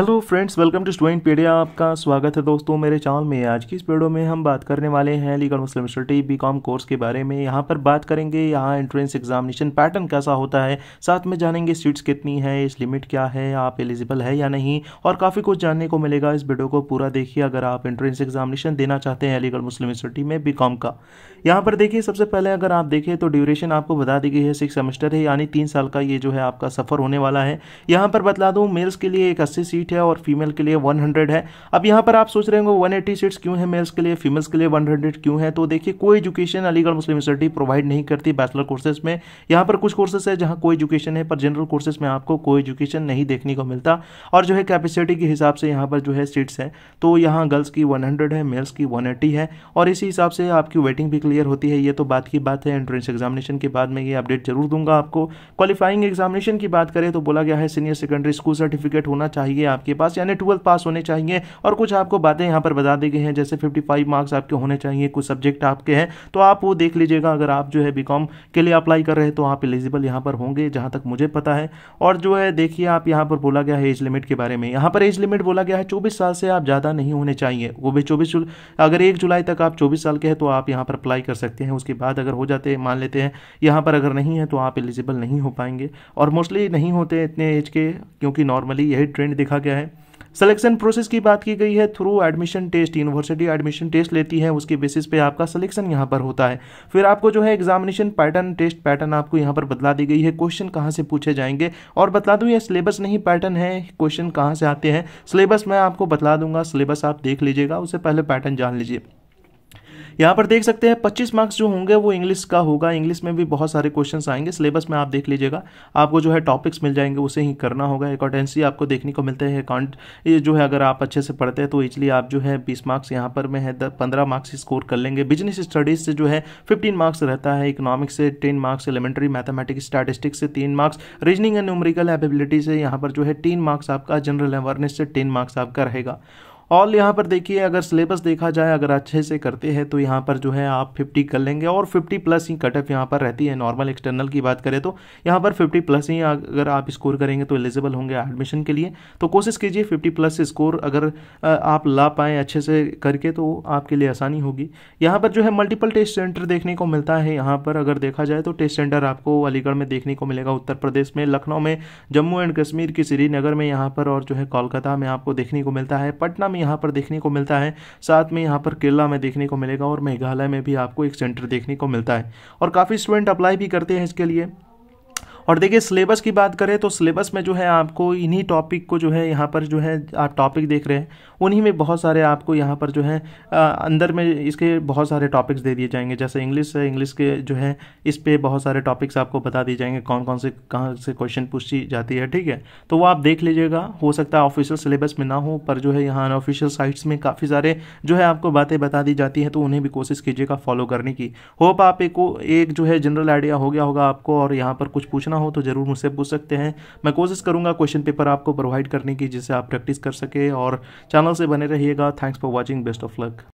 hello friends welcome to Studentpedia आपका स्वागत है दोस्तों मेरे चैनल में आज की इस वीडियो में हम बात करने वाले हैं legal Muslim study B Com course के बारे में यहाँ पर बात करेंगे यहाँ एंट्रेंस एग्जामिनेशन पैटर्न कैसा होता है साथ में जानेंगे सीट्स कितनी है इस लिमिट क्या है आप एलिजिबल है या नहीं और काफ़ी कुछ जानने को मिलेगा इस वीडियो को पूरा देखिए अगर आप एंट्रेंस एग्जामिनेशन देना चाहते हैं लीगल मुस्लिम यूनिवर्सिटी में बी का यहाँ पर देखिए सबसे पहले अगर आप देखें तो ड्यूरेशन आपको बता दी गई है सिक्स सेमेस्टर है यानी तीन साल का ये जो है आपका सफ़र होने वाला है यहाँ पर बतला दूँ मेल्स के लिए एक अस्सी सीट सीट है और फीमेल के लिए 100 है अब यहाँ पर आप सोच रहे होंगे 180 सीट्स क्यों है मेल्स के लिए फीमेल्स के लिए 100 क्यों है तो देखिए कोई education Aligarh Muslim University provide नहीं करती बैचलर कोर्सेज में यहाँ पर कुछ कोर्सेस है जहाँ कोई एजुकेशन है पर जनरल कोर्सेज में आपको कोई एजुकेशन नहीं देखने को मिलता और जो है कैपेसिटी के हिसाब से यहाँ पर जो है सीट्स हैं तो यहाँ गर्ल्स की वन है मेल्स की वन है और इसी हिसाब से आपकी वेटिंग भी क्लियर होती है ये तो बात की बात है एंट्रेंस एग्जामिनेशन के बाद में ये अपडेट जरूर दूंगा आपको क्वालिफाइंग एग्जामिनेशन की बात करें तो बोला गया है सीनियर सेकेंडरी स्कूल सर्टिफिकेट होना चाहिए आपके पास यानी ट्वेल्थ पास होने चाहिए और कुछ आपको बातें यहाँ पर बता दी गई हैं जैसे फिफ्टी फाइव मार्क्स आपके होने चाहिए कुछ सब्जेक्ट आपके हैं तो आप वो देख लीजिएगा अगर आप जो है बी के लिए अप्लाई कर रहे हैं तो आप एलिजिबल यहाँ पर होंगे जहाँ तक मुझे पता है और जो है देखिए आप यहाँ पर बोला गया है एज लिमिट के बारे में यहाँ पर एज लिमिट बोला गया है चौबीस साल से आप ज़्यादा नहीं होने चाहिए वो भी चौबीस अगर एक जुलाई तक आप चौबीस साल के हैं तो आप यहाँ पर अप्लाई कर सकते हैं उसके बाद अगर हो जाते हैं मान लेते हैं यहाँ पर अगर नहीं है तो आप एलिजिबल नहीं हो पाएंगे और मोस्टली नहीं होते इतने एज के क्योंकि नॉर्मली यही ट्रेंड देखा कहा गया है सिलेक्शन प्रोसेस की बात की गई है through admission test university admission test लेती है उसके बेसिस पे आपका सिलेक्शन यहाँ पर होता है फिर आपको जो है एग्जामिनेशन पैटर्न टेस्ट पैटर्न आपको यहाँ पर बदला दी गई है क्वेश्चन कहाँ से पूछे जाएंगे और बता दूँ ये सिलेबस नहीं पैटर्न है क्वेश्चन कहाँ से आते हैं सिलेबस मैं आपको बतला दूंगा सिलेबस आप देख लीजिएगा उससे पहले पैटर्न जान लीजिए यहाँ पर देख सकते हैं पच्चीस मार्क्स जो होंगे वो इंग्लिश का होगा इंग्लिश में भी बहुत सारे क्वेश्चन आएंगे सिलेबस में आप देख लीजिएगा आपको जो है टॉपिक्स मिल जाएंगे उसे ही करना होगा अकाउंटेंसी आपको देखने को मिलते हैं अकाउंट ये जो है अगर आप अच्छे से पढ़ते हैं तो इजली आप जो है बीस मार्क्स यहाँ पर में है पंद्रह मार्क्स स्कोर कर लेंगे बिजनेस स्टडीज़ से जो है फिफ्टीन मार्क्स रहता है इकोनॉमिक्स से ten marks elementary mathematics statistics से तीन marks reasoning and numerical ability से यहाँ पर जो है तीन मार्क्स आपका जनरल अवेयरनेस से टेन मार्क्स आपका रहेगा और यहाँ पर देखिए अगर सिलेबस देखा जाए अगर अच्छे से करते हैं तो यहाँ पर जो है आप फिफ्टी कर लेंगे और फिफ्टी प्लस ही कट ऑफ यहाँ पर रहती है नॉर्मल एक्सटर्नल की बात करें तो यहाँ पर फिफ्टी प्लस ही अगर आप स्कोर करेंगे तो एलिजिबल होंगे एडमिशन के लिए तो कोशिश कीजिए फिफ्टी प्लस स्कोर अगर आप ला पाएँ अच्छे से करके तो आपके लिए आसानी होगी यहाँ पर जो है मल्टीपल टेस्ट सेंटर देखने को मिलता है यहाँ पर अगर देखा जाए तो टेस्ट सेंटर आपको अलीगढ़ में देखने को मिलेगा उत्तर प्रदेश में लखनऊ में जम्मू एंड कश्मीर की श्रीनगर में यहाँ पर और जो है कोलकाता में आपको देखने को मिलता है पटना में यहाँ पर देखने को मिलता है साथ में यहाँ पर केरला में देखने को मिलेगा और मेघालय में भी आपको एक सेंटर देखने को मिलता है और काफ़ी स्टूडेंट अप्लाई भी करते हैं इसके लिए और देखिए सिलेबस की बात करें तो सिलेबस में जो है आपको इन्हीं टॉपिक को जो है यहाँ पर जो है आप टॉपिक देख रहे हैं उन्हीं में बहुत सारे आपको यहाँ पर जो है आ, अंदर में इसके बहुत सारे टॉपिक्स दे दिए जाएंगे जैसे इंग्लिश है इंग्लिश के जो है इस पर बहुत सारे टॉपिक्स आपको बता दिए जाएंगे कौन कौन से कहाँ से क्वेश्चन पूछी जाती है ठीक है तो वो आप देख लीजिएगा हो सकता है ऑफिशियल सिलेबस में ना हो पर जो है यहाँ अनऑफिशियल साइट्स में काफ़ी सारे जो है आपको बातें बता दी जाती हैं तो उन्हें भी कोशिश कीजिएगा फॉलो करने की होप आप एक, एक जो है जनरल आइडिया हो गया होगा आपको और यहाँ पर कुछ पूछना पूछना हो तो ज़रूर मुझसे पूछ सकते हैं मैं कोशिश करूँगा क्वेश्चन पेपर आपको प्रोवाइड करने की जिससे आप प्रैक्टिस कर सके और चैनल से बने रहिएगा thanks for watching best of luck